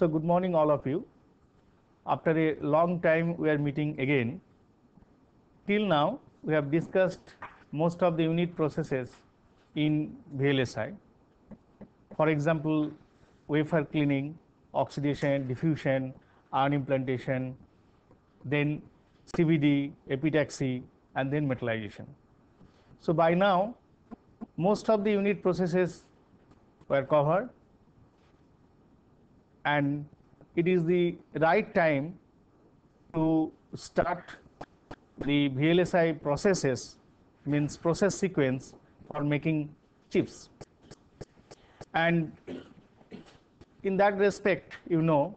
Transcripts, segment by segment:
So good morning all of you. After a long time we are meeting again. Till now we have discussed most of the unit processes in VLSI. For example, wafer cleaning, oxidation, diffusion, ion implantation, then CVD, epitaxy and then metallization. So by now most of the unit processes were covered and it is the right time to start the VLSI processes means process sequence for making chips and in that respect you know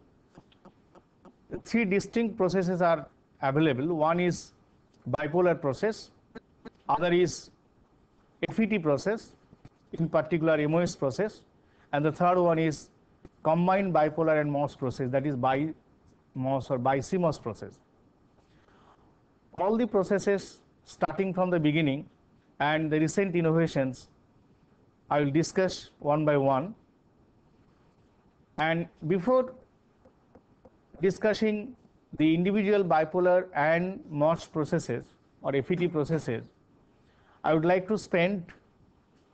three distinct processes are available one is bipolar process other is FET process in particular MOS process and the third one is combined bipolar and MOS process that is by MOS or by CMOS process. All the processes starting from the beginning and the recent innovations I will discuss one by one and before discussing the individual bipolar and MOS processes or FET processes I would like to spend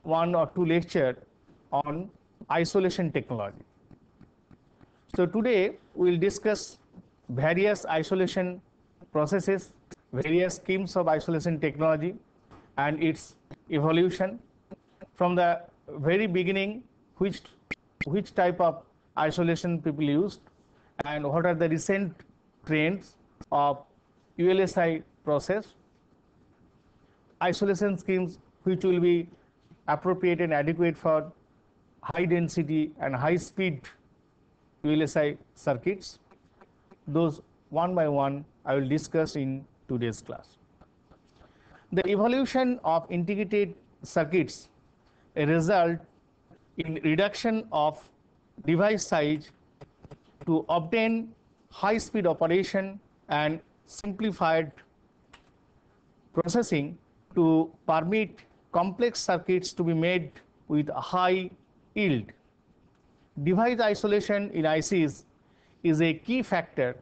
one or two lecture on isolation technology. So today we will discuss various isolation processes, various schemes of isolation technology and its evolution from the very beginning which which type of isolation people used and what are the recent trends of ULSI process isolation schemes which will be appropriate and adequate for high density and high speed VLSI circuits. Those one by one I will discuss in today's class. The evolution of integrated circuits a result in reduction of device size to obtain high speed operation and simplified processing to permit complex circuits to be made with high yield device isolation in ICs is a key factor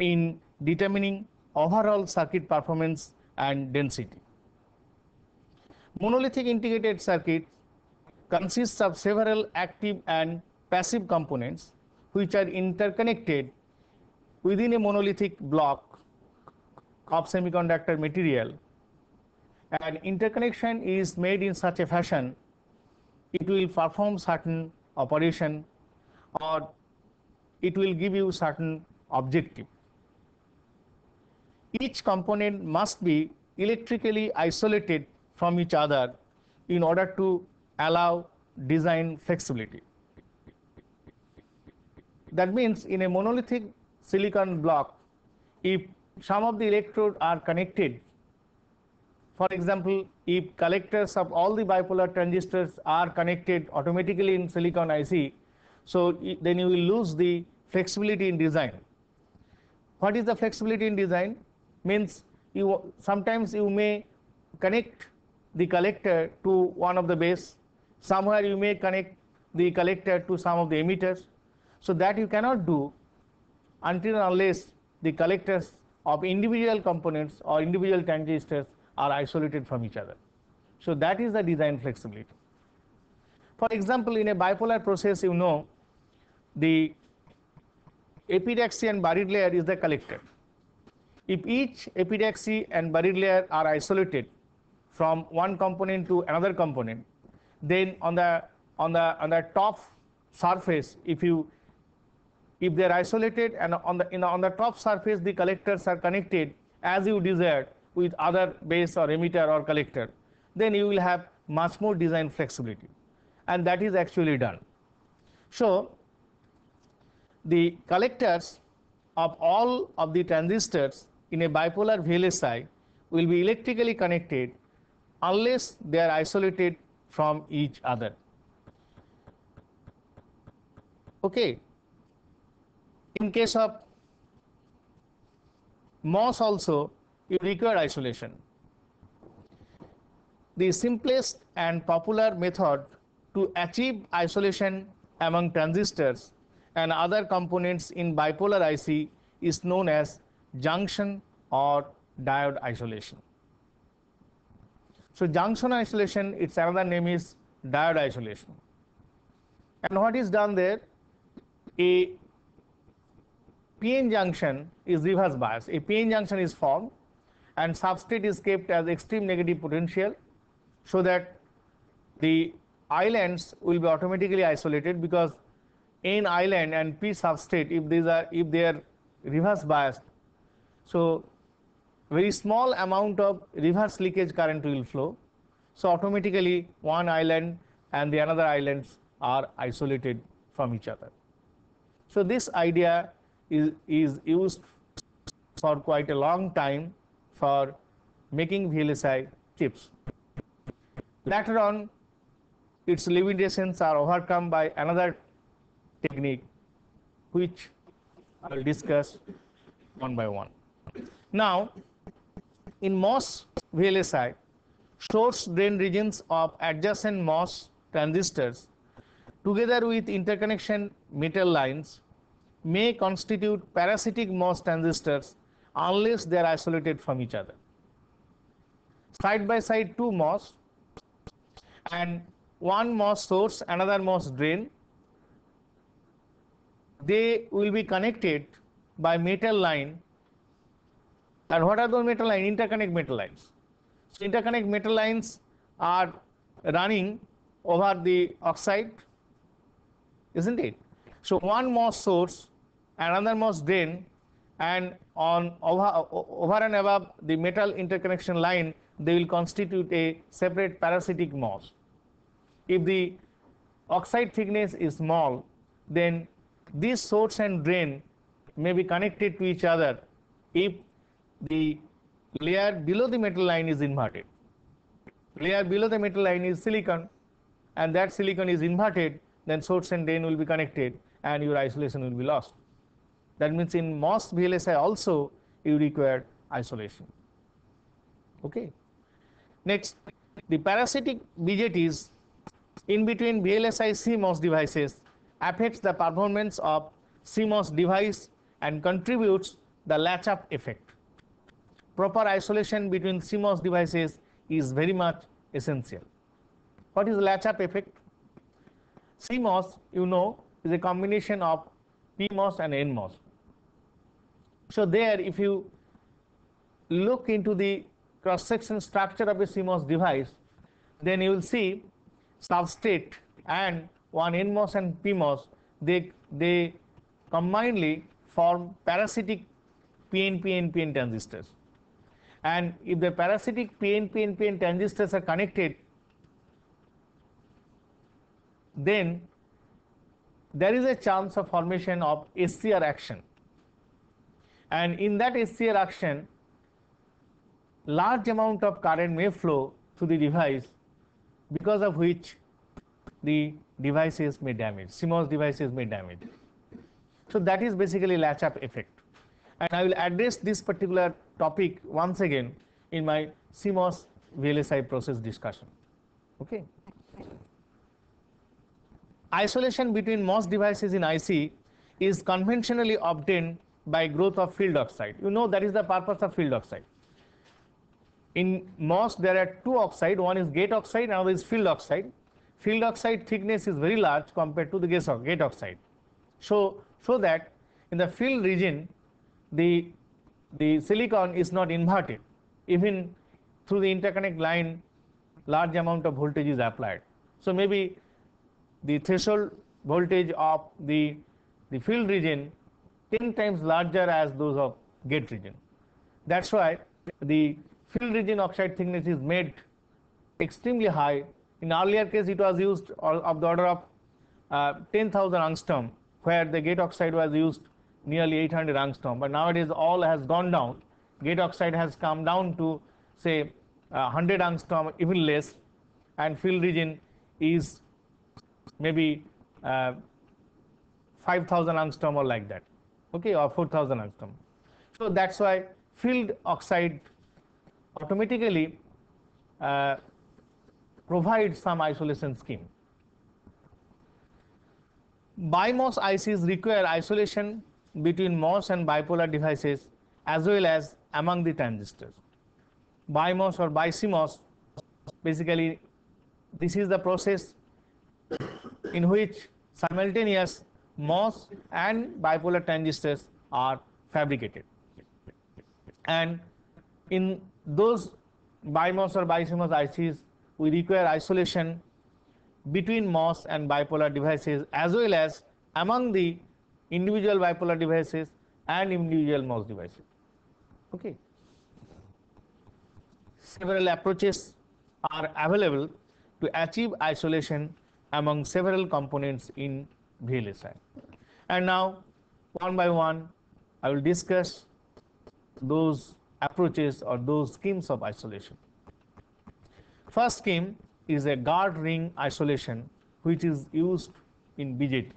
in determining overall circuit performance and density. Monolithic integrated circuit consists of several active and passive components which are interconnected within a monolithic block of semiconductor material and interconnection is made in such a fashion it will perform certain operation or it will give you certain objective. Each component must be electrically isolated from each other in order to allow design flexibility. That means in a monolithic silicon block, if some of the electrodes are connected, for example, if collectors of all the bipolar transistors are connected automatically in silicon IC, so then you will lose the flexibility in design. What is the flexibility in design? Means you sometimes you may connect the collector to one of the base. Somewhere you may connect the collector to some of the emitters. So that you cannot do until and unless the collectors of individual components or individual transistors are isolated from each other. So that is the design flexibility. For example, in a bipolar process, you know the epidaxy and buried layer is the collector. If each epidaxy and buried layer are isolated from one component to another component, then on the on the on the top surface, if you if they are isolated and on the in the, on the top surface the collectors are connected as you desired with other base or emitter or collector, then you will have much more design flexibility, and that is actually done. So the collectors of all of the transistors in a bipolar VLSI will be electrically connected unless they are isolated from each other. Okay. In case of MOS also, you require isolation. The simplest and popular method to achieve isolation among transistors and other components in bipolar IC is known as junction or diode isolation. So junction isolation, its another name is diode isolation. And what is done there? A PN junction is reverse bias. A PN junction is formed and substrate is kept as extreme negative potential so that the islands will be automatically isolated because N island and P substrate if these are if they are reverse biased. So very small amount of reverse leakage current will flow. So automatically one island and the another islands are isolated from each other. So this idea is, is used for quite a long time for making VLSI chips. Later on, its limitations are overcome by another technique which I will discuss one by one. Now, in MOS VLSI, source drain regions of adjacent MOS transistors together with interconnection metal lines may constitute parasitic MOS transistors unless they are isolated from each other. Side by side two MOS and one MOS source, another MOS drain they will be connected by metal line and what are those metal lines? Interconnect metal lines. So interconnect metal lines are running over the oxide, isn't it? So one MOS source, another MOS drain, and on over, over and above the metal interconnection line, they will constitute a separate parasitic MOS. If the oxide thickness is small, then this source and drain may be connected to each other if the layer below the metal line is inverted. Layer below the metal line is silicon and that silicon is inverted then source and drain will be connected and your isolation will be lost. That means in most VLSI also you require isolation. Okay. Next, the parasitic BJTs in between VLSI CMOS devices affects the performance of CMOS device and contributes the latch-up effect. Proper isolation between CMOS devices is very much essential. What is latch-up effect? CMOS, you know, is a combination of PMOS and NMOS. So there, if you look into the cross-section structure of a CMOS device, then you will see substrate and one NMOS and PMOS, they, they combinedly form parasitic pn pn transistors. And if the parasitic pn pn transistors are connected, then there is a chance of formation of SCR action. And in that SCR action, large amount of current may flow through the device because of which the devices may damage, CMOS devices may damage. So that is basically latch-up effect. And I will address this particular topic once again in my CMOS VLSI process discussion. Okay. Isolation between MOS devices in IC is conventionally obtained by growth of field oxide. You know that is the purpose of field oxide. In MOS there are two oxide, one is gate oxide, another is field oxide field oxide thickness is very large compared to the gas or gate oxide. So, so that in the field region, the, the silicon is not inverted. Even through the interconnect line, large amount of voltage is applied. So, maybe the threshold voltage of the, the field region 10 times larger as those of gate region. That is why the field region oxide thickness is made extremely high in earlier case, it was used of the order of uh, 10,000 angstrom, where the gate oxide was used nearly 800 angstrom. But nowadays, all has gone down. Gate oxide has come down to say uh, 100 angstrom, even less, and field region is maybe uh, 5,000 angstrom or like that, okay, or 4,000 angstrom. So that's why field oxide automatically uh, provide some isolation scheme. BiMOS ICs require isolation between MOS and bipolar devices as well as among the transistors. BiMOS or BiCMOS, basically, this is the process in which simultaneous MOS and bipolar transistors are fabricated. And in those BiMOS or BiCMOS ICs, we require isolation between MOS and bipolar devices as well as among the individual bipolar devices and individual MOS devices. Okay. Several approaches are available to achieve isolation among several components in VLSI. And now, one by one, I will discuss those approaches or those schemes of isolation. First scheme is a guard ring isolation which is used in BJT.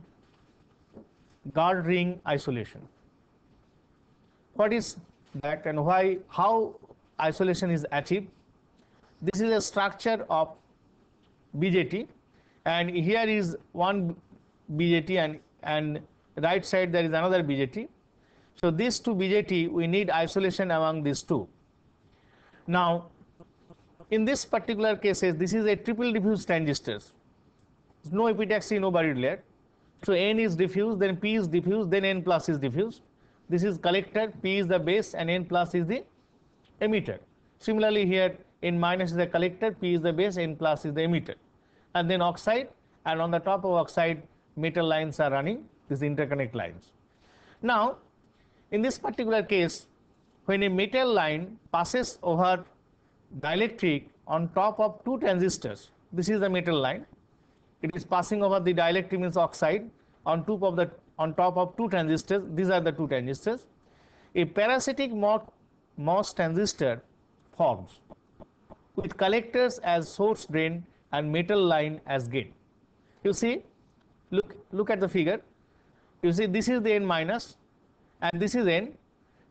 Guard ring isolation. What is that and why how isolation is achieved? This is a structure of BJT and here is one BJT and, and right side there is another BJT. So these two BJT we need isolation among these two. Now in this particular case, this is a triple diffuse transistor. No epitaxy, no buried layer. So N is diffuse, then P is diffuse, then N plus is diffuse. This is collector, P is the base, and N plus is the emitter. Similarly, here N minus is the collector, P is the base, N plus is the emitter. And then oxide, and on the top of oxide, metal lines are running, these interconnect lines. Now, in this particular case, when a metal line passes over dielectric on top of two transistors. This is the metal line. It is passing over the dielectric means oxide on top of the on top of two transistors. These are the two transistors. A parasitic MOS transistor forms with collectors as source drain and metal line as gate. You see, look look at the figure. You see, this is the N minus, and this is N.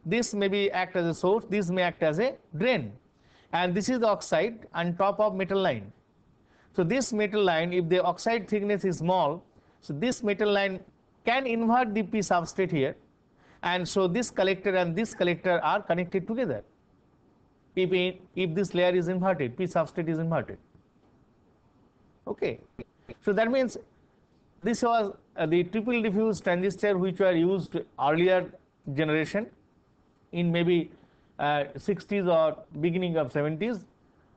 This may be act as a source. This may act as a drain and this is the oxide on top of metal line. So this metal line, if the oxide thickness is small, so this metal line can invert the P substrate here and so this collector and this collector are connected together. If, if this layer is inverted, P substrate is inverted. Okay, so that means this was uh, the triple diffuse transistor which were used earlier generation in maybe 60s uh, or beginning of 70s,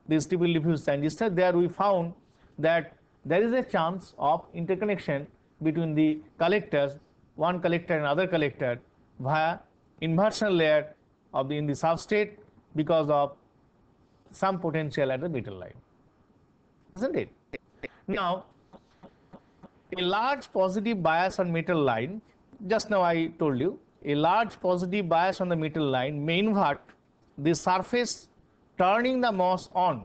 the stability diffuse transistor, there we found that there is a chance of interconnection between the collectors, one collector and other collector via inversion layer of the, in the substrate because of some potential at the metal line, isn't it? Now, a large positive bias on metal line, just now I told you, a large positive bias on the metal line may part the surface turning the MOS on.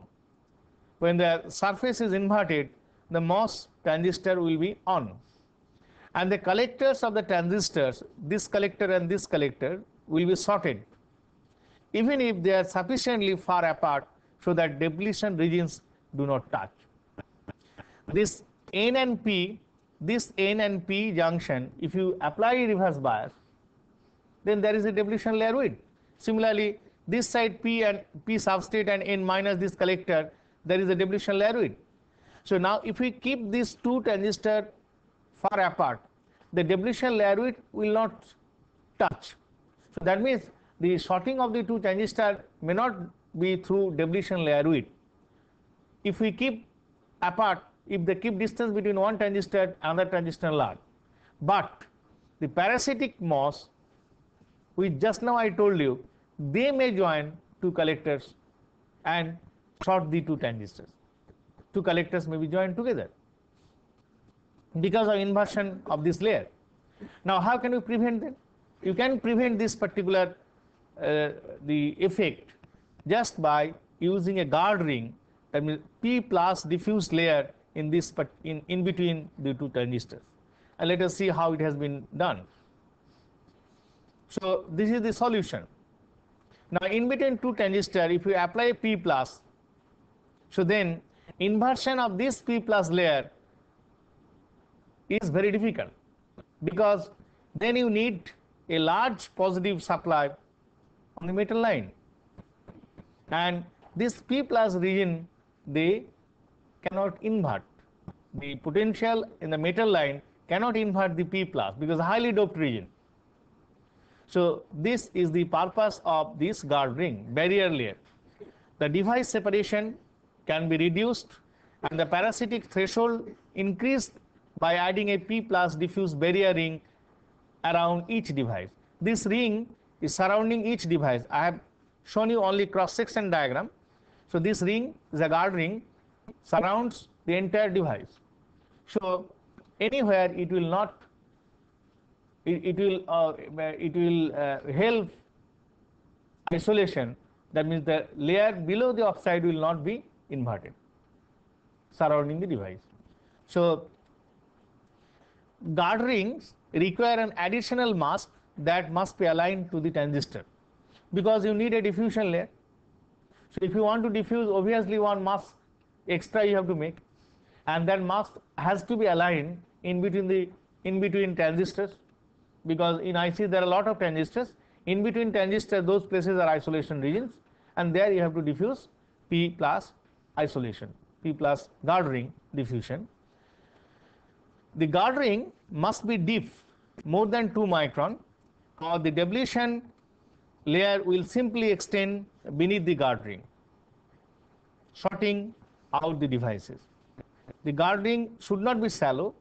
When the surface is inverted, the MOS transistor will be on. And the collectors of the transistors, this collector and this collector, will be sorted. Even if they are sufficiently far apart so that depletion regions do not touch. This N and P, this N and P junction, if you apply reverse bias, then there is a depletion layer width. Similarly, this side P and P substrate and N minus this collector, there is a depletion layer So now if we keep these two transistors far apart, the depletion layer will not touch. So that means the sorting of the two transistors may not be through depletion layer width. If we keep apart, if they keep distance between one transistor and another transistor large. But the parasitic MOS, which just now I told you, they may join two collectors and short the two transistors. Two collectors may be joined together because of inversion of this layer. Now, how can you prevent them? You can prevent this particular uh, the effect just by using a guard ring that means P plus diffuse layer in this part, in, in between the two transistors. And let us see how it has been done. So, this is the solution. Now in between two transistor, if you apply P plus, so then inversion of this P plus layer is very difficult because then you need a large positive supply on the metal line and this P plus region they cannot invert the potential in the metal line cannot invert the P plus because highly doped region so this is the purpose of this guard ring, barrier layer. The device separation can be reduced and the parasitic threshold increased by adding a P plus diffuse barrier ring around each device. This ring is surrounding each device. I have shown you only cross-section diagram. So this ring is a guard ring surrounds the entire device. So anywhere it will not it, it will uh, it will uh, help isolation that means the layer below the oxide will not be inverted surrounding the device. So guard rings require an additional mask that must be aligned to the transistor because you need a diffusion layer. So if you want to diffuse obviously one mask extra you have to make and that mask has to be aligned in between the in between transistors because in IC there are a lot of transistors. In between transistors, those places are isolation regions, and there you have to diffuse P plus isolation, P plus ring diffusion. The guard ring must be deep, more than 2 micron, or the depletion layer will simply extend beneath the guard ring, shorting out the devices. The guard ring should not be shallow.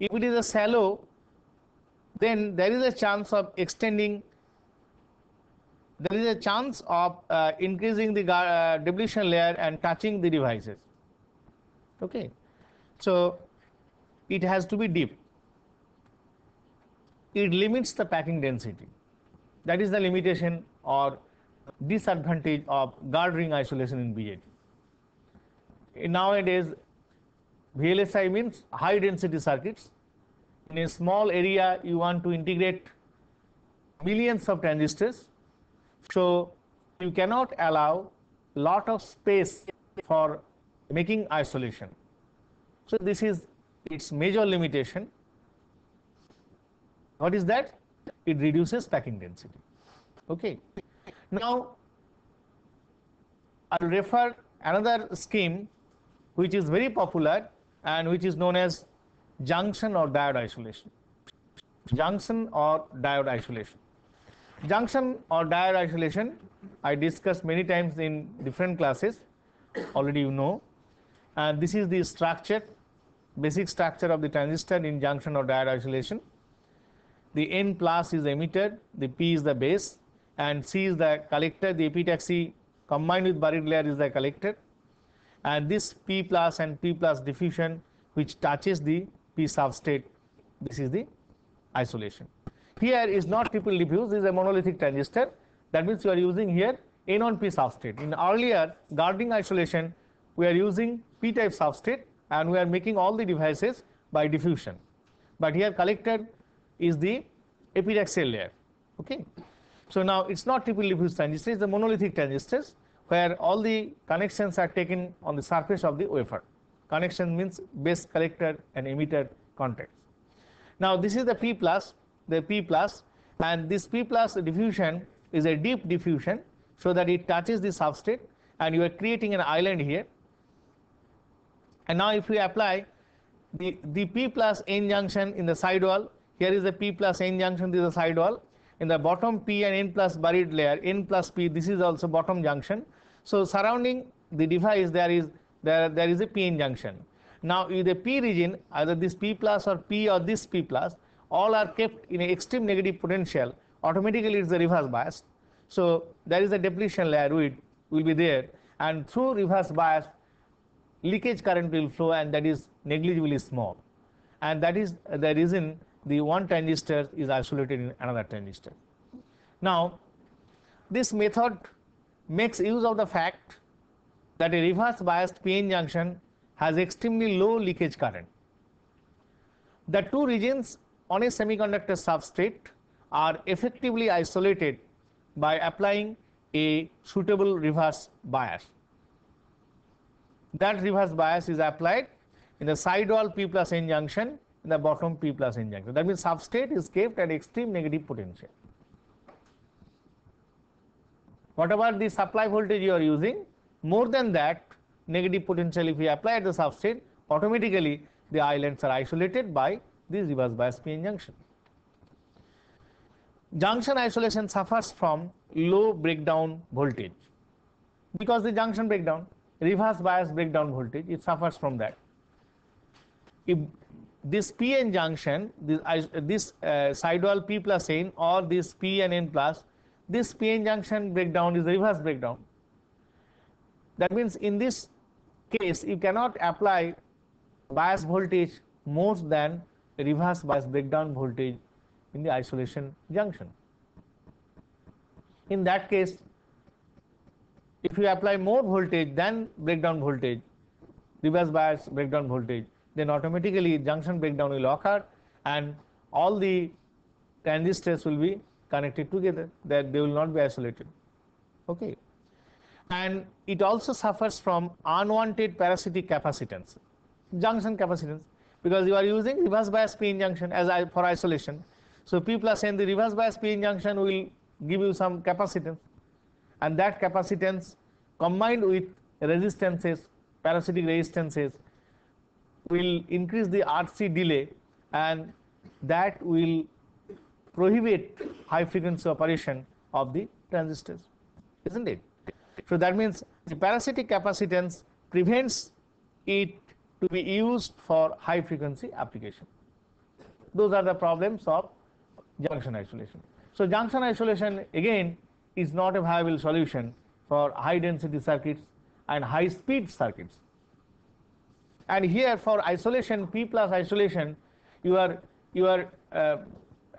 If it is a shallow, then there is a chance of extending there is a chance of uh, increasing the uh, depletion layer and touching the devices okay so it has to be deep it limits the packing density that is the limitation or disadvantage of guard ring isolation in BJT nowadays VLSI means high density circuits in a small area you want to integrate millions of transistors so you cannot allow lot of space for making isolation so this is its major limitation what is that it reduces packing density okay now i'll refer another scheme which is very popular and which is known as junction or diode isolation. Junction or diode isolation. Junction or diode isolation, I discussed many times in different classes, already you know. And this is the structure, basic structure of the transistor in junction or diode isolation. The N plus is emitted, emitter, the P is the base, and C is the collector. The epitaxy combined with buried layer is the collector. And this P plus and P plus diffusion which touches the P substrate. This is the isolation. Here is not triple diffuse, this is a monolithic transistor. That means you are using here N1P substrate. In earlier guarding isolation, we are using P-type substrate and we are making all the devices by diffusion. But here collected is the epitaxial layer. Okay. So now it's not triple diffuse transistors, it's the monolithic transistors where all the connections are taken on the surface of the wafer. Connection means base collector and emitter contacts. Now this is the P plus, the P plus, and this P plus diffusion is a deep diffusion so that it touches the substrate and you are creating an island here. And now if we apply the, the P plus N junction in the side wall, here is the P plus N junction, this is the side wall. In the bottom P and N plus buried layer, N plus P, this is also bottom junction. So surrounding the device there is there, there is a p-n junction. Now in the p region either this p plus or p or this p plus all are kept in an extreme negative potential automatically it's the reverse bias. So there is a depletion layer which will be there and through reverse bias leakage current will flow and that is negligibly small and that is the reason the one transistor is isolated in another transistor. Now this method makes use of the fact that a reverse biased PN junction has extremely low leakage current. The two regions on a semiconductor substrate are effectively isolated by applying a suitable reverse bias. That reverse bias is applied in the side wall P plus N junction in the bottom P plus N junction. That means substrate is kept at extreme negative potential. Whatever the supply voltage you are using, more than that negative potential if we apply at the substrate automatically the islands are isolated by this reverse bias p-n junction. Junction isolation suffers from low breakdown voltage because the junction breakdown reverse bias breakdown voltage it suffers from that. If this p-n junction this, uh, this uh, sidewall p plus n or this p and n plus this p-n junction breakdown is reverse breakdown that means in this case, you cannot apply bias voltage more than reverse bias breakdown voltage in the isolation junction. In that case, if you apply more voltage than breakdown voltage, reverse bias breakdown voltage, then automatically junction breakdown will occur and all the transistors will be connected together that they will not be isolated. Okay and it also suffers from unwanted parasitic capacitance, junction capacitance, because you are using reverse bias p-n junction as I, for isolation. So p plus n, the reverse bias p-n junction will give you some capacitance, and that capacitance combined with resistances, parasitic resistances, will increase the RC delay, and that will prohibit high frequency operation of the transistors, isn't it? So that means the parasitic capacitance prevents it to be used for high frequency application. Those are the problems of junction isolation. So junction isolation again is not a viable solution for high density circuits and high speed circuits. And here for isolation P plus isolation you are you are uh,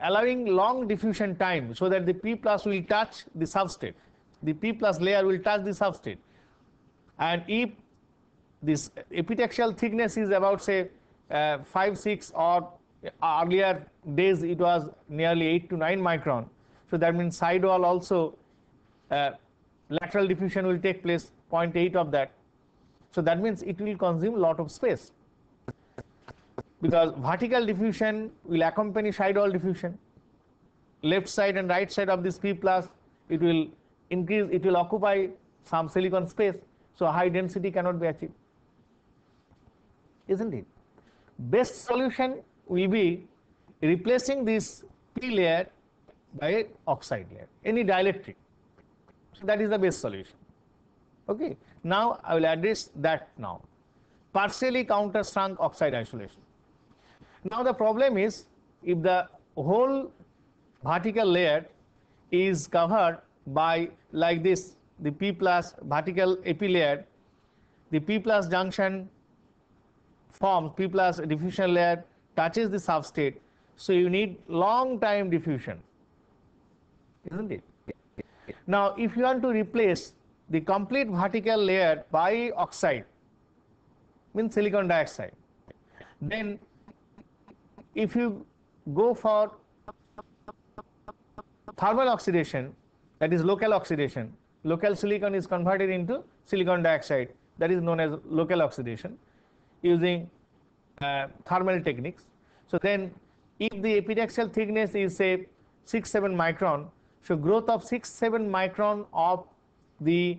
allowing long diffusion time so that the P plus will touch the substrate the P plus layer will touch the substrate. And if this epitaxial thickness is about say uh, 5, 6 or earlier days it was nearly 8 to 9 micron. So that means sidewall also uh, lateral diffusion will take place 0.8 of that. So that means it will consume lot of space because vertical diffusion will accompany sidewall diffusion. Left side and right side of this P plus it will increase, it will occupy some silicon space, so high density cannot be achieved. Isn't it? Best solution will be replacing this P layer by oxide layer, any dielectric. So that is the best solution. Okay. Now I will address that now. Partially counter shrunk oxide isolation. Now the problem is if the whole vertical layer is covered by like this the P plus vertical epilayer the P plus junction forms P plus diffusion layer touches the substrate so you need long time diffusion isn't it now if you want to replace the complete vertical layer by oxide means silicon dioxide then if you go for thermal oxidation that is local oxidation. Local silicon is converted into silicon dioxide that is known as local oxidation using uh, thermal techniques. So then if the epitaxial thickness is say 6 7 micron so growth of 6 7 micron of the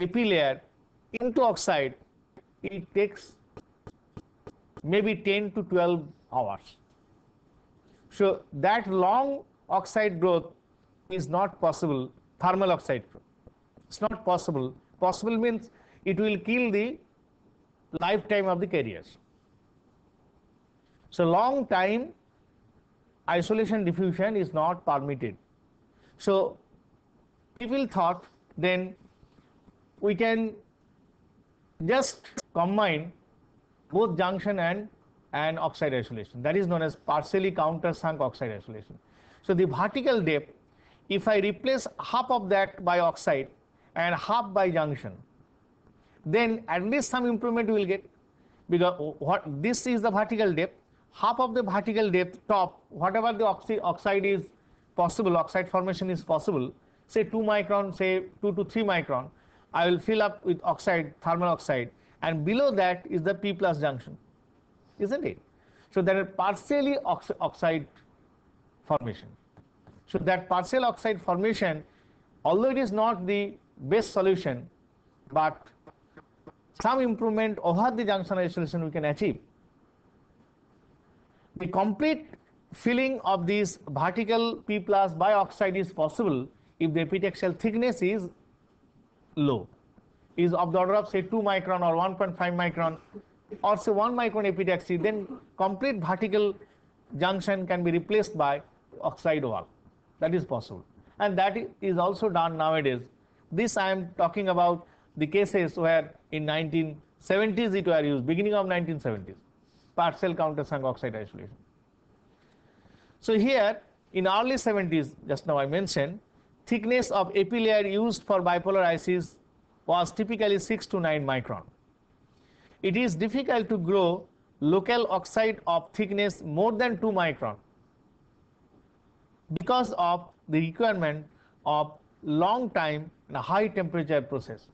epi layer into oxide it takes maybe 10 to 12 hours so that long oxide growth is not possible thermal oxide it's not possible possible means it will kill the lifetime of the carriers so long time isolation diffusion is not permitted so people thought then we can just combine both junction and and oxide isolation that is known as partially countersunk oxide isolation so the vertical depth if I replace half of that by oxide and half by junction, then at least some improvement will get because what this is the vertical depth, half of the vertical depth top, whatever the oxi oxide is possible, oxide formation is possible, say 2 micron, say 2 to 3 micron, I will fill up with oxide, thermal oxide and below that is the P plus junction, isn't it? So there are partially ox oxide formation. So that partial oxide formation, although it is not the best solution, but some improvement over the junction isolation we can achieve. The complete filling of this vertical P plus bioxide is possible if the epitaxial thickness is low, is of the order of say 2 micron or 1.5 micron or say 1 micron epitaxy, then complete vertical junction can be replaced by oxide wall. That is possible. And that is also done nowadays. This I am talking about the cases where in 1970s it were used, beginning of 1970s, partial countersunk oxide isolation. So here in early 70s, just now I mentioned, thickness of epi layer used for bipolar ICs was typically 6 to 9 micron. It is difficult to grow local oxide of thickness more than 2 micron because of the requirement of long time and a high temperature process.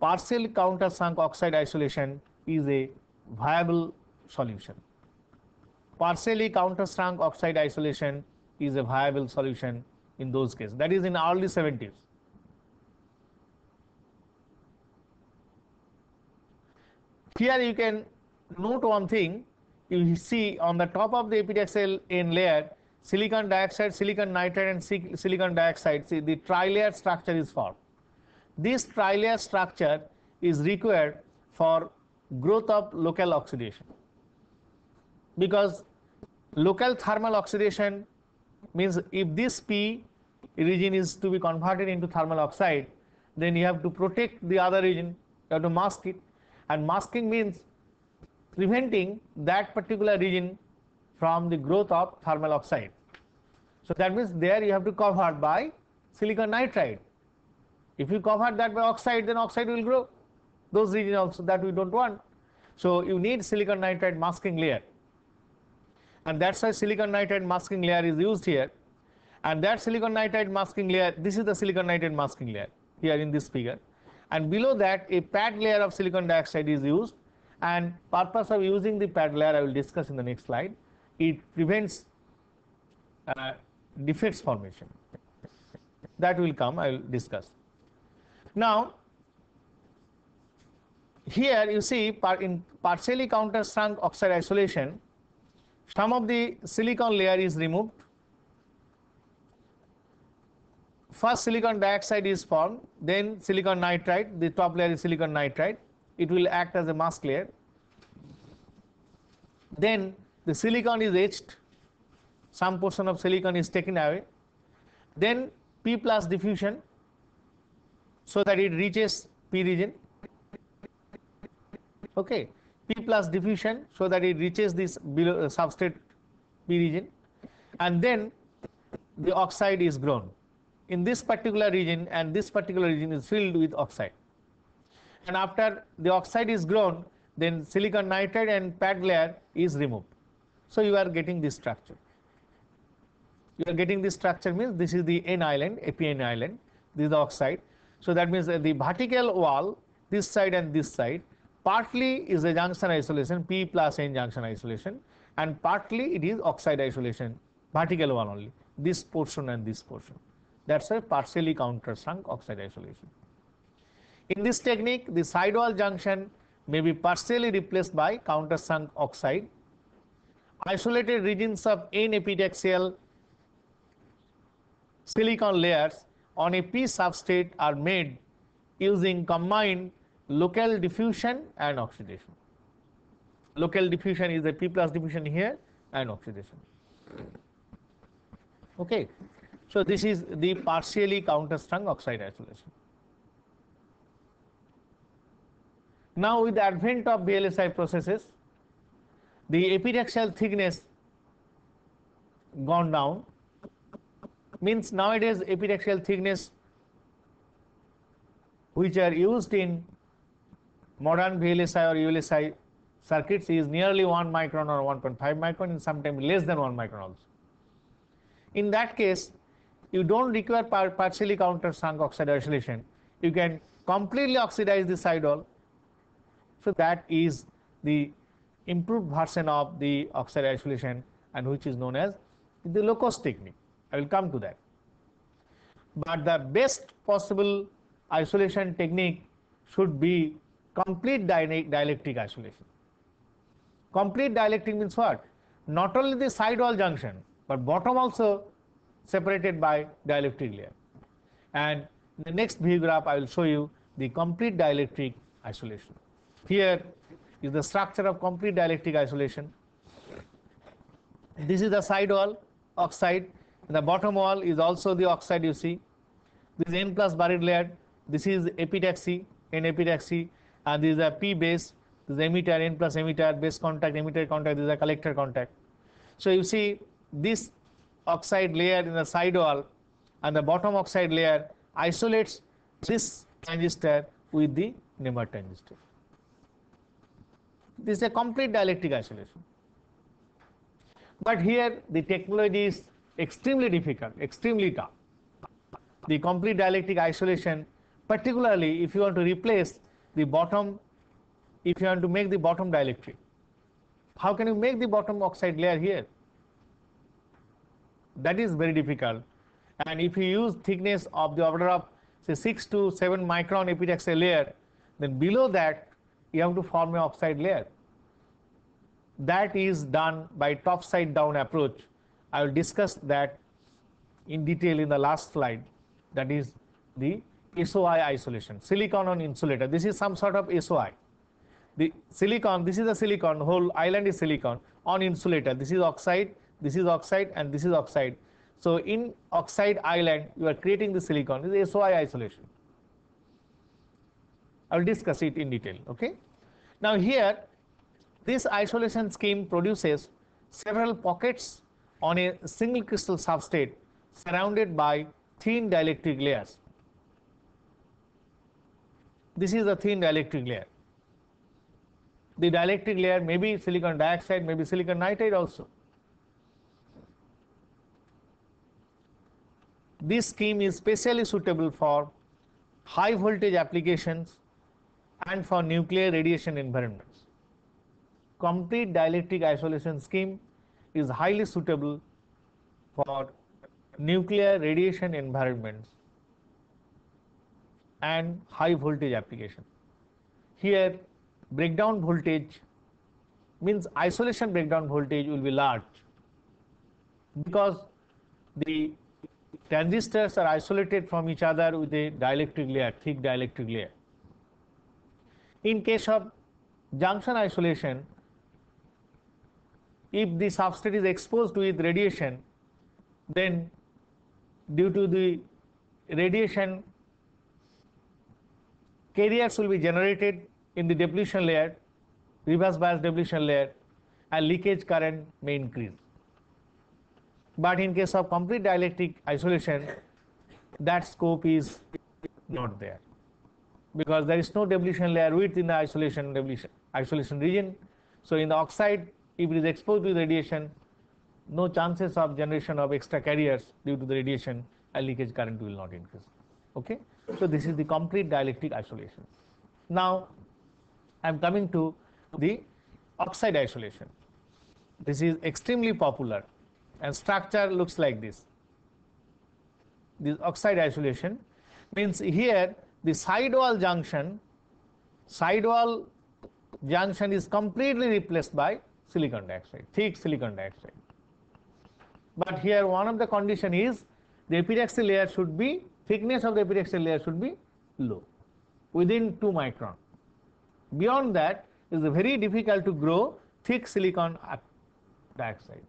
Partial countersunk oxide isolation is a viable solution. Partially countersunk oxide isolation is a viable solution in those cases. That is in early 70s. Here you can note one thing you see on the top of the epitaxial in layer silicon dioxide, silicon nitride and silicon dioxide, see the trilayer structure is formed. This trilayer structure is required for growth of local oxidation because local thermal oxidation means if this P region is to be converted into thermal oxide, then you have to protect the other region, you have to mask it and masking means preventing that particular region from the growth of thermal oxide. So that means there you have to cover by silicon nitride. If you cover that by oxide, then oxide will grow. Those regions also that we don't want. So you need silicon nitride masking layer. And that's why silicon nitride masking layer is used here. And that silicon nitride masking layer, this is the silicon nitride masking layer here in this figure. And below that a pad layer of silicon dioxide is used and purpose of using the pad layer I will discuss in the next slide. It prevents uh, defects formation that will come I will discuss. Now here you see in partially counter-strung oxide isolation some of the silicon layer is removed. First silicon dioxide is formed then silicon nitride the top layer is silicon nitride it will act as a mask layer then the silicon is etched some portion of silicon is taken away then p plus diffusion so that it reaches p region okay p plus diffusion so that it reaches this below uh, substrate p region and then the oxide is grown in this particular region and this particular region is filled with oxide and after the oxide is grown then silicon nitride and pad layer is removed. So you are getting this structure. You are getting this structure means this is the N island, APN island, this is the oxide. So that means that the vertical wall, this side and this side, partly is a junction isolation, P plus N junction isolation, and partly it is oxide isolation, vertical wall only, this portion and this portion. That's a partially counter sunk oxide isolation. In this technique, the sidewall junction may be partially replaced by countersunk oxide. Isolated regions of n-epitaxial silicon layers on a P substrate are made using combined local diffusion and oxidation. Local diffusion is a P plus diffusion here and oxidation. Okay, so this is the partially counterstrung oxide isolation. Now with the advent of VLSI processes, the epitaxial thickness gone down means nowadays epitaxial thickness which are used in modern VLSI or ULSI circuits is nearly 1 micron or 1.5 micron and sometimes less than 1 micron also. In that case, you don't require par partially counter sunk oxide isolation. You can completely oxidize the sidewall so that is the improved version of the oxide isolation and which is known as the low-cost technique. I will come to that. But the best possible isolation technique should be complete dielectric isolation. Complete dielectric means what? Not only the side wall junction, but bottom also separated by dielectric layer. And in the next view graph, I will show you the complete dielectric isolation. Here is the structure of complete dielectric isolation. This is the side wall oxide. And the bottom wall is also the oxide you see. This is N plus buried layer. This is epitaxy, N epitaxy, and this is a P base. This is emitter, N plus emitter, base contact, emitter contact, this is a collector contact. So you see this oxide layer in the side wall and the bottom oxide layer isolates this transistor with the emitter transistor. This is a complete dielectric isolation. But here the technology is extremely difficult, extremely tough. The complete dielectric isolation, particularly if you want to replace the bottom, if you want to make the bottom dielectric. How can you make the bottom oxide layer here? That is very difficult. And if you use thickness of the order of say 6 to 7 micron epitaxial layer, then below that you have to form an oxide layer that is done by top side down approach. I will discuss that in detail in the last slide that is the SOI isolation, silicon on insulator. This is some sort of SOI. The silicon, this is a silicon, whole island is silicon on insulator. This is oxide, this is oxide and this is oxide. So in oxide island, you are creating the silicon, this is SOI isolation. I will discuss it in detail. Okay. Now here this isolation scheme produces several pockets on a single crystal substrate surrounded by thin dielectric layers. This is the thin dielectric layer. The dielectric layer may be silicon dioxide, may be silicon nitride also. This scheme is specially suitable for high voltage applications and for nuclear radiation environment complete dielectric isolation scheme is highly suitable for nuclear radiation environments and high voltage application. Here breakdown voltage means isolation breakdown voltage will be large because the transistors are isolated from each other with a dielectric layer, thick dielectric layer. In case of junction isolation, if the substrate is exposed with radiation then due to the radiation carriers will be generated in the depletion layer reverse bias depletion layer and leakage current may increase but in case of complete dielectric isolation that scope is not there because there is no depletion layer within the isolation depletion isolation region so in the oxide if it is exposed to the radiation no chances of generation of extra carriers due to the radiation a leakage current will not increase okay so this is the complete dielectric isolation now i'm coming to the oxide isolation this is extremely popular and structure looks like this this oxide isolation means here the sidewall junction sidewall junction is completely replaced by silicon dioxide, thick silicon dioxide. But here one of the condition is the epitaxy layer should be, thickness of the epitaxy layer should be low, within 2 micron. Beyond that is very difficult to grow thick silicon dioxide.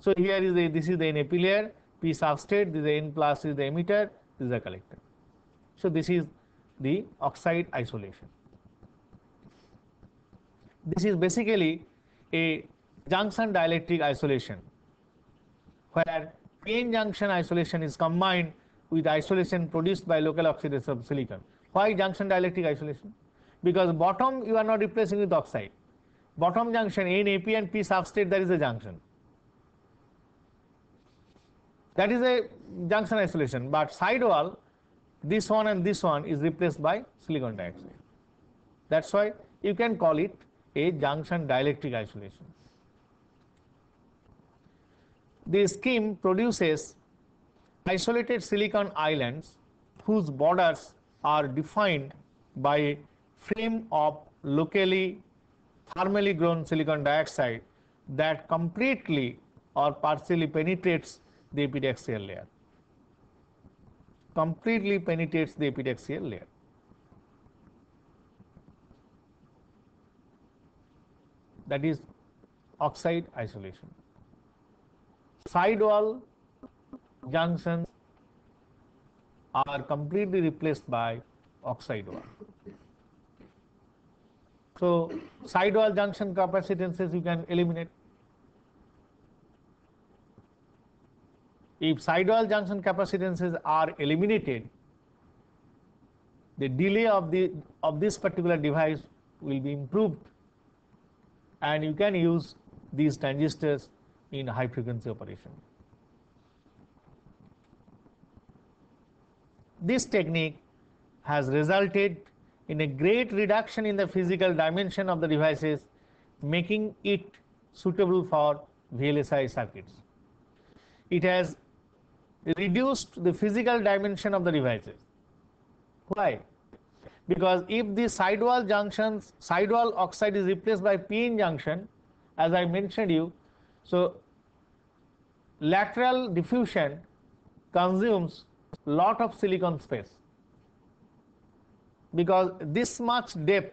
So here is the, this is the NAP layer, P substrate, this is N plus is the emitter, this is the collector. So this is the oxide isolation. This is basically a junction dielectric isolation, where PN junction isolation is combined with isolation produced by local oxidation of silicon. Why junction dielectric isolation? Because bottom you are not replacing with oxide. Bottom junction in AP and P substrate there is a junction. That is a junction isolation, but side wall this one and this one is replaced by silicon dioxide. That's why you can call it a junction dielectric isolation. The scheme produces isolated silicon islands whose borders are defined by film of locally thermally grown silicon dioxide that completely or partially penetrates the epitaxial layer completely penetrates the epitaxial layer that is oxide isolation. Sidewall junctions are completely replaced by oxide wall. So sidewall junction capacitances you can eliminate. If sidewall junction capacitances are eliminated, the delay of the of this particular device will be improved and you can use these transistors in high frequency operation. This technique has resulted in a great reduction in the physical dimension of the devices, making it suitable for VLSI circuits. It has reduced the physical dimension of the devices. Why? because if the sidewall junctions, sidewall oxide is replaced by PN junction, as I mentioned you, so lateral diffusion consumes lot of silicon space because this much depth,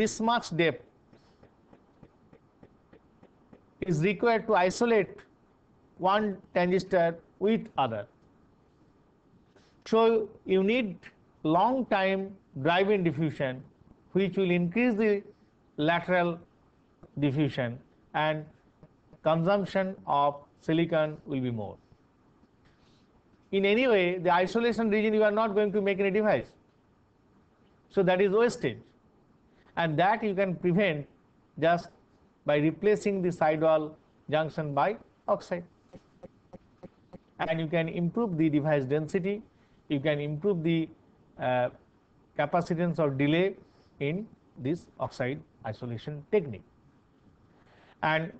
this much depth is required to isolate one transistor with other. So you need long time drive-in diffusion which will increase the lateral diffusion and consumption of silicon will be more. In any way, the isolation region you are not going to make any device. So that is wastage. And that you can prevent just by replacing the sidewall junction by oxide. And you can improve the device density, you can improve the uh, capacitance or delay in this oxide isolation technique. And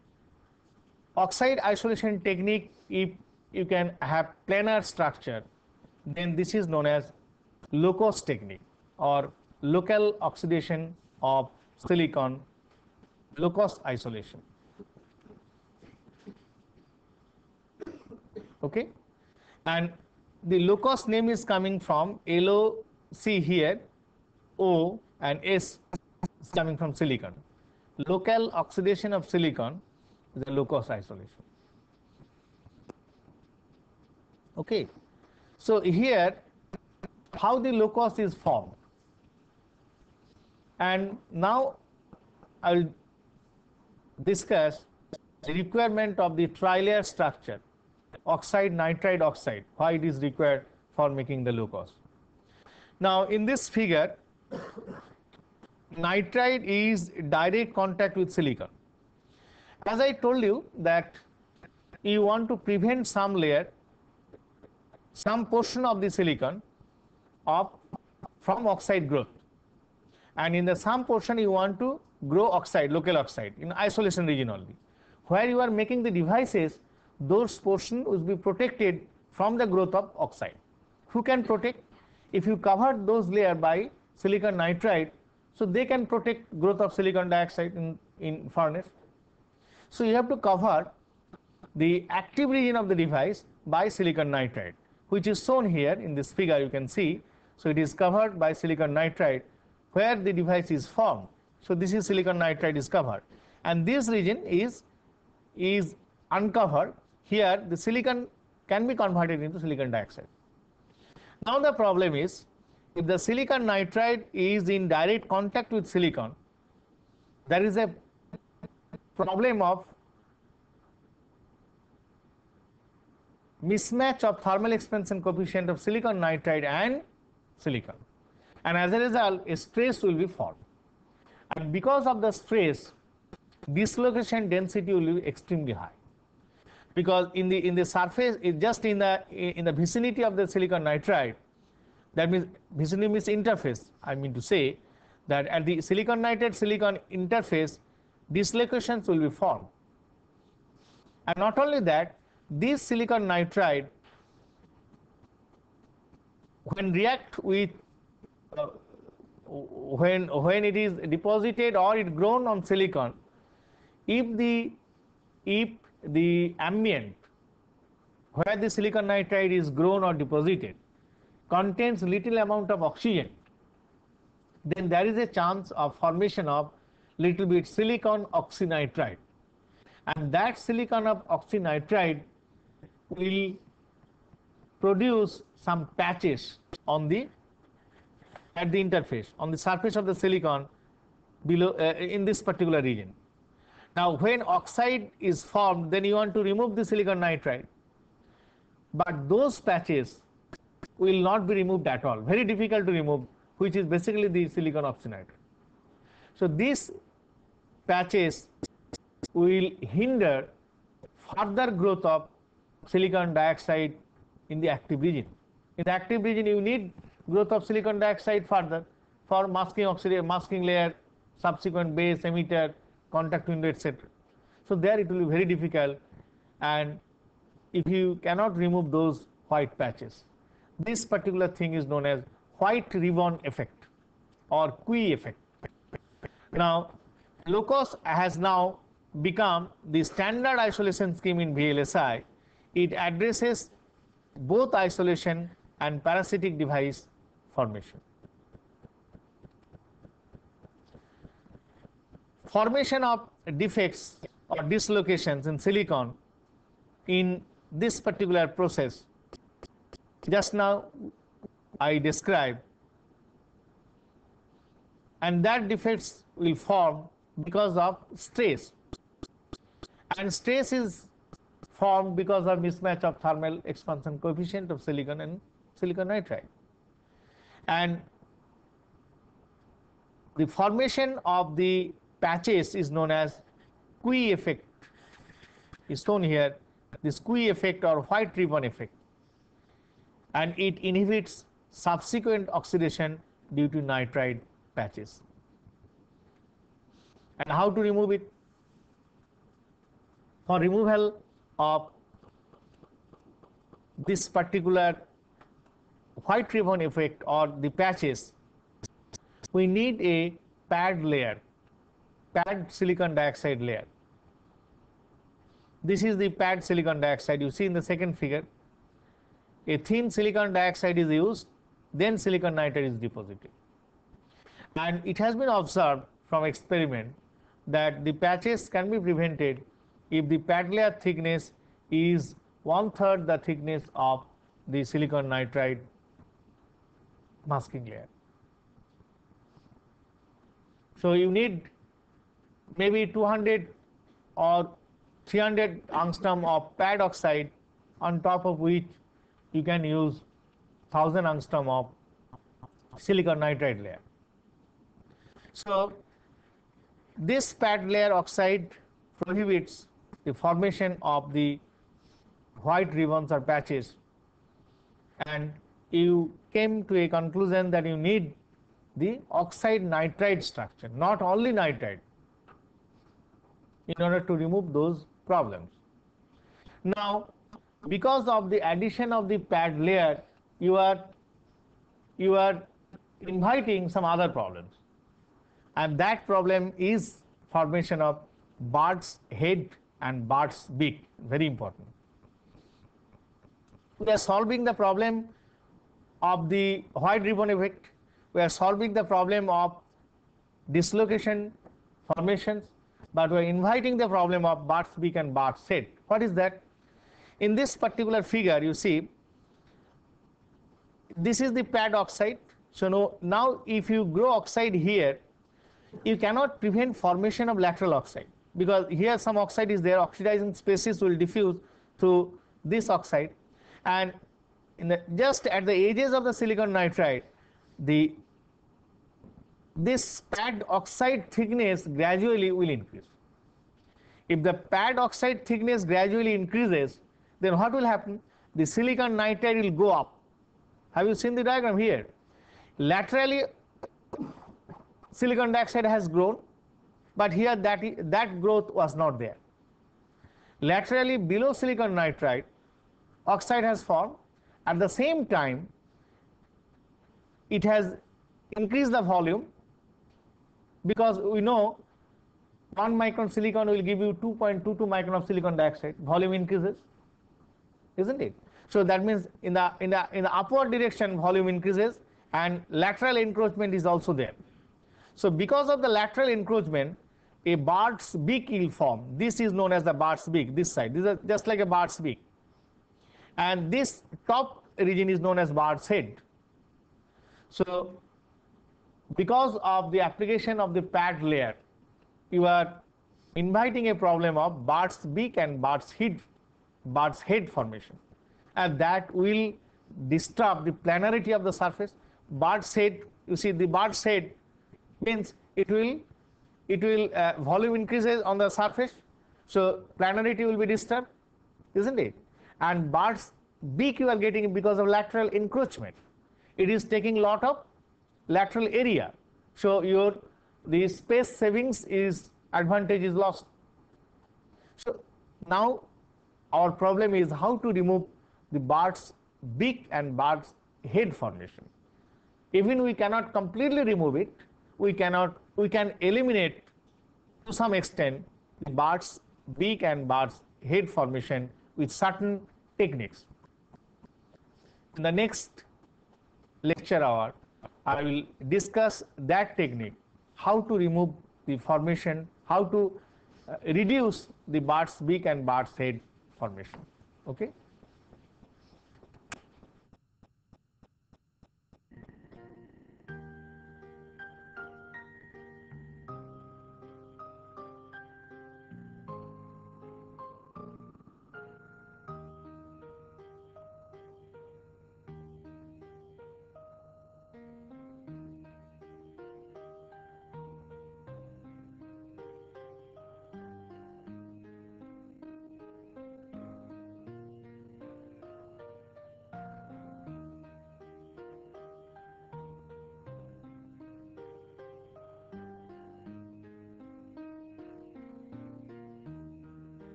oxide isolation technique, if you can have planar structure, then this is known as locus technique or local oxidation of silicon locus isolation. Okay, and the locus name is coming from LO see here O and S is coming from silicon. Local oxidation of silicon is a locus isolation. Okay. So here how the locus is formed and now I will discuss the requirement of the trilayer structure oxide nitride oxide why it is required for making the locus. Now, in this figure, nitride is direct contact with silicon. As I told you that you want to prevent some layer, some portion of the silicon of, from oxide growth. And in the some portion, you want to grow oxide, local oxide, in isolation region only. Where you are making the devices, those portion will be protected from the growth of oxide. Who can protect? if you cover those layer by silicon nitride, so they can protect growth of silicon dioxide in, in furnace. So you have to cover the active region of the device by silicon nitride, which is shown here in this figure you can see. So it is covered by silicon nitride where the device is formed. So this is silicon nitride is covered. And this region is, is uncovered. Here the silicon can be converted into silicon dioxide. Now the problem is if the silicon nitride is in direct contact with silicon, there is a problem of mismatch of thermal expansion coefficient of silicon nitride and silicon. And as a result, a stress will be formed. And because of the stress, dislocation density will be extremely high because in the in the surface just in the in the vicinity of the silicon nitride that means vicinity means interface i mean to say that at the silicon nitride silicon interface dislocations will be formed and not only that this silicon nitride when react with uh, when when it is deposited or it grown on silicon if the if the ambient where the silicon nitride is grown or deposited contains little amount of oxygen then there is a chance of formation of little bit silicon oxynitride and that silicon of oxynitride will produce some patches on the at the interface on the surface of the silicon below uh, in this particular region now when oxide is formed then you want to remove the silicon nitride but those patches will not be removed at all very difficult to remove which is basically the silicon oxide. So these patches will hinder further growth of silicon dioxide in the active region. In the active region you need growth of silicon dioxide further for masking oxide, masking layer, subsequent base, emitter, contact window, etc. So there it will be very difficult and if you cannot remove those white patches. This particular thing is known as white ribbon effect or QE effect. Now, LOCOS has now become the standard isolation scheme in VLSI. It addresses both isolation and parasitic device formation. formation of defects or dislocations in silicon in this particular process just now I described and that defects will form because of stress and stress is formed because of mismatch of thermal expansion coefficient of silicon and silicon nitride and the formation of the patches is known as Cui effect is shown here this Cui effect or white ribbon effect and it inhibits subsequent oxidation due to nitride patches and how to remove it for removal of this particular white ribbon effect or the patches we need a pad layer packed silicon dioxide layer. This is the packed silicon dioxide you see in the second figure. A thin silicon dioxide is used, then silicon nitride is deposited. And it has been observed from experiment that the patches can be prevented if the pad layer thickness is one third the thickness of the silicon nitride masking layer. So you need maybe 200 or 300 angstrom of pad oxide on top of which you can use 1000 angstrom of silicon nitride layer. So, this pad layer oxide prohibits the formation of the white ribbons or patches and you came to a conclusion that you need the oxide nitride structure not only nitride in order to remove those problems. Now, because of the addition of the pad layer, you are you are inviting some other problems, and that problem is formation of bird's head and bird's beak. Very important. We are solving the problem of the white ribbon effect. We are solving the problem of dislocation formations but we are inviting the problem of bird's beak and bird's head. What is that? In this particular figure, you see, this is the pad oxide. So no, now if you grow oxide here, you cannot prevent formation of lateral oxide because here some oxide is there, oxidizing species will diffuse through this oxide and the, just at the edges of the silicon nitride, the this pad oxide thickness gradually will increase. If the pad oxide thickness gradually increases, then what will happen? The silicon nitride will go up. Have you seen the diagram here? Laterally, silicon dioxide has grown, but here that, that growth was not there. Laterally below silicon nitride, oxide has formed. At the same time, it has increased the volume because we know 1 micron silicon will give you 2.22 micron of silicon dioxide volume increases isn't it so that means in the in the in the upward direction volume increases and lateral encroachment is also there so because of the lateral encroachment a bird's beak will form this is known as the bird's beak this side this is just like a bird's beak and this top region is known as bird's head so because of the application of the pad layer, you are inviting a problem of bird's beak and bird's head, Bart's head formation. And that will disturb the planarity of the surface. Bird's head, you see the bird's head means it will, it will uh, volume increases on the surface. So planarity will be disturbed, isn't it? And bird's beak you are getting because of lateral encroachment. It is taking lot of lateral area. So your the space savings is advantage is lost. So now our problem is how to remove the bird's beak and bird's head formation. Even we cannot completely remove it, we cannot we can eliminate to some extent the bird's beak and bird's head formation with certain techniques. In the next lecture hour, I will discuss that technique, how to remove the formation, how to uh, reduce the bird's beak and bird's head formation. Okay.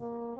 Thank you.